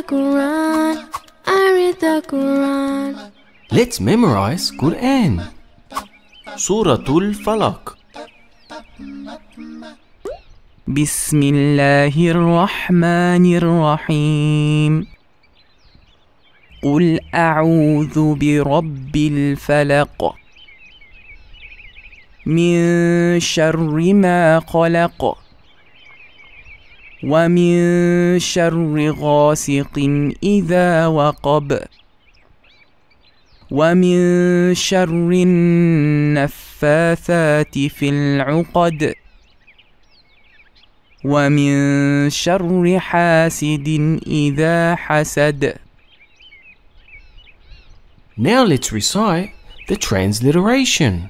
Quran. I read the Quran. Let's memorize Quran. سورة الفلق بسم الله الرحمن الرحيم قل أعوذ برب الفلق من شر ما خلق ومن شر غاسق إذا وقب ومن شر النفاثات في العقد ومن شر حاسد إذا حسد Now let's recite the transliteration.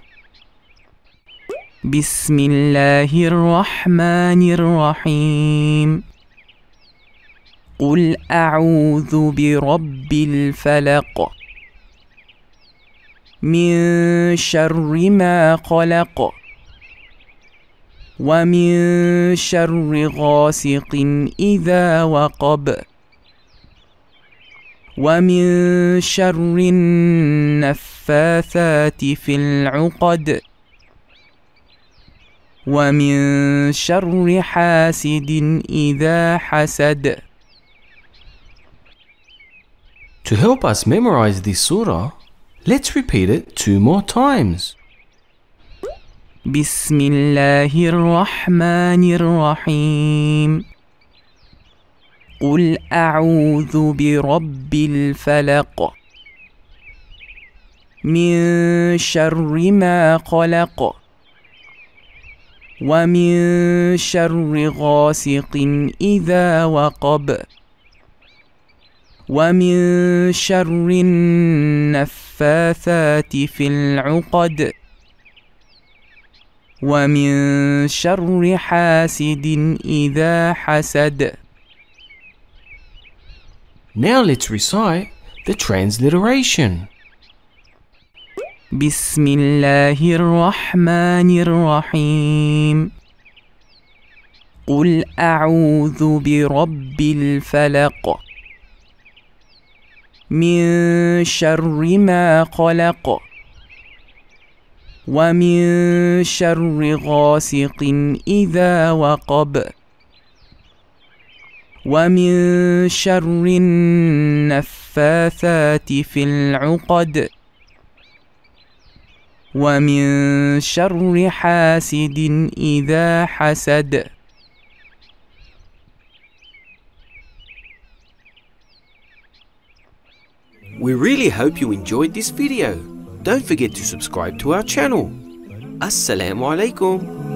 بسم الله الرحمن الرحيم قل أعوذ برب الفلق من شر ما خلق ومن شر غاسق إذا وقب ومن شر النفاثات في العقد ومن شر حاسد إذا حسد. To help us memorize this surah, let's repeat it two more times. بسم الله الرحمن الرحيم قل أعوذ برب الفلق من شر ما خلق ومن شر غاسق إذا وقب ومن شر النفاثات في العقد ومن شر حاسد إذا حسد Now let's recite the transliteration. بسم الله الرحمن الرحيم قل أعوذ برب الفلق من شر ما خلق ومن شر غاسق إذا وقب ومن شر النفاثات في العقد ومن شر حاسد إذا حسد We really hope you enjoyed this video. Don't forget to subscribe to our channel. Assalamu alaikum.